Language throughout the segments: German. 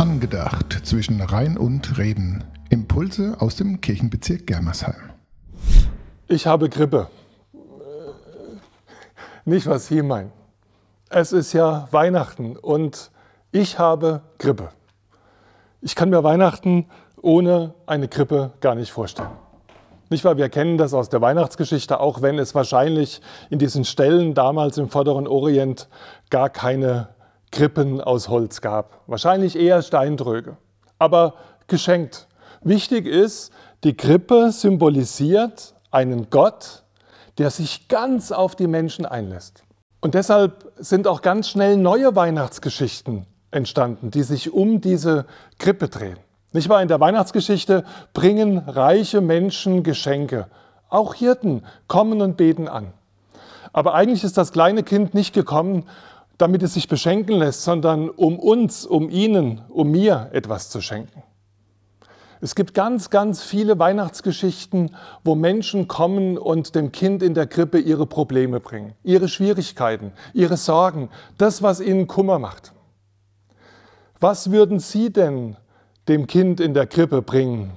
Angedacht zwischen Rhein und Reden. Impulse aus dem Kirchenbezirk Germersheim. Ich habe Grippe. Äh, nicht, was Sie meinen. Es ist ja Weihnachten und ich habe Grippe. Ich kann mir Weihnachten ohne eine Grippe gar nicht vorstellen. Nicht wahr? Wir kennen das aus der Weihnachtsgeschichte, auch wenn es wahrscheinlich in diesen Stellen damals im Vorderen Orient gar keine Krippen aus Holz gab. Wahrscheinlich eher Steindröge, aber geschenkt. Wichtig ist, die Krippe symbolisiert einen Gott, der sich ganz auf die Menschen einlässt. Und deshalb sind auch ganz schnell neue Weihnachtsgeschichten entstanden, die sich um diese Krippe drehen. Nicht wahr? In der Weihnachtsgeschichte bringen reiche Menschen Geschenke. Auch Hirten kommen und beten an. Aber eigentlich ist das kleine Kind nicht gekommen, damit es sich beschenken lässt, sondern um uns, um Ihnen, um mir etwas zu schenken. Es gibt ganz, ganz viele Weihnachtsgeschichten, wo Menschen kommen und dem Kind in der Krippe ihre Probleme bringen, ihre Schwierigkeiten, ihre Sorgen, das, was ihnen Kummer macht. Was würden Sie denn dem Kind in der Krippe bringen?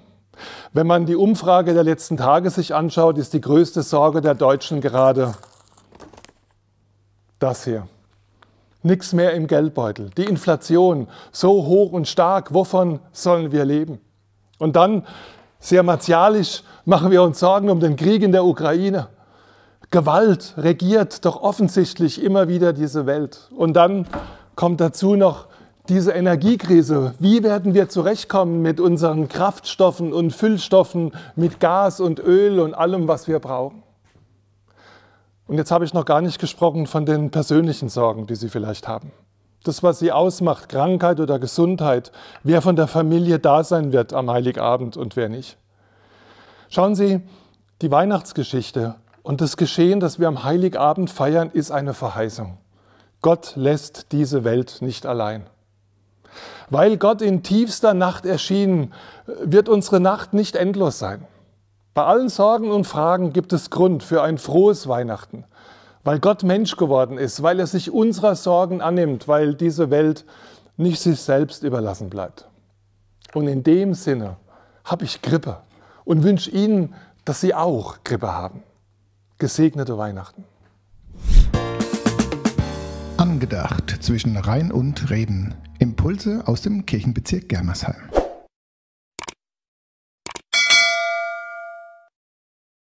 Wenn man die Umfrage der letzten Tage sich anschaut, ist die größte Sorge der Deutschen gerade das hier nichts mehr im Geldbeutel. Die Inflation so hoch und stark, wovon sollen wir leben? Und dann, sehr martialisch, machen wir uns Sorgen um den Krieg in der Ukraine. Gewalt regiert doch offensichtlich immer wieder diese Welt. Und dann kommt dazu noch diese Energiekrise. Wie werden wir zurechtkommen mit unseren Kraftstoffen und Füllstoffen, mit Gas und Öl und allem, was wir brauchen? Und jetzt habe ich noch gar nicht gesprochen von den persönlichen Sorgen, die Sie vielleicht haben. Das, was Sie ausmacht, Krankheit oder Gesundheit, wer von der Familie da sein wird am Heiligabend und wer nicht. Schauen Sie, die Weihnachtsgeschichte und das Geschehen, das wir am Heiligabend feiern, ist eine Verheißung. Gott lässt diese Welt nicht allein. Weil Gott in tiefster Nacht erschienen, wird unsere Nacht nicht endlos sein. Bei allen Sorgen und Fragen gibt es Grund für ein frohes Weihnachten, weil Gott Mensch geworden ist, weil er sich unserer Sorgen annimmt, weil diese Welt nicht sich selbst überlassen bleibt. Und in dem Sinne habe ich Grippe und wünsche Ihnen, dass Sie auch Grippe haben. Gesegnete Weihnachten. Angedacht zwischen Rhein und Reden. Impulse aus dem Kirchenbezirk Germersheim.